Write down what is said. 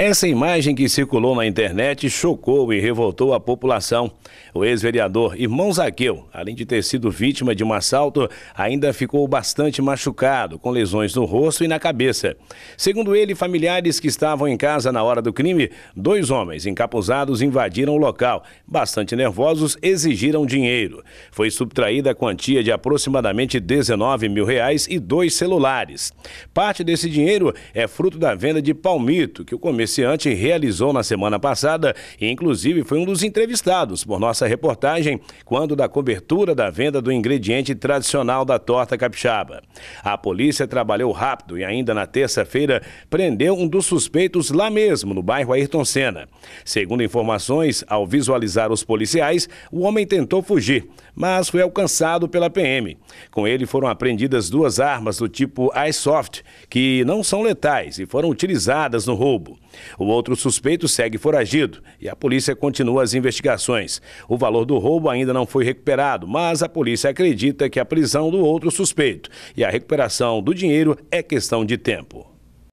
Essa imagem que circulou na internet chocou e revoltou a população. O ex-vereador Irmão Zaqueu, além de ter sido vítima de um assalto, ainda ficou bastante machucado, com lesões no rosto e na cabeça. Segundo ele, familiares que estavam em casa na hora do crime, dois homens encapuzados invadiram o local. Bastante nervosos, exigiram dinheiro. Foi subtraída a quantia de aproximadamente 19 mil reais e dois celulares. Parte desse dinheiro é fruto da venda de palmito, que o comércio comerciante realizou na semana passada e, inclusive, foi um dos entrevistados por nossa reportagem quando da cobertura da venda do ingrediente tradicional da torta capixaba. A polícia trabalhou rápido e, ainda na terça-feira, prendeu um dos suspeitos lá mesmo, no bairro Ayrton Senna. Segundo informações, ao visualizar os policiais, o homem tentou fugir, mas foi alcançado pela PM. Com ele foram apreendidas duas armas do tipo iSoft, que não são letais e foram utilizadas no roubo. O outro suspeito segue foragido e a polícia continua as investigações. O valor do roubo ainda não foi recuperado, mas a polícia acredita que a prisão do outro suspeito e a recuperação do dinheiro é questão de tempo.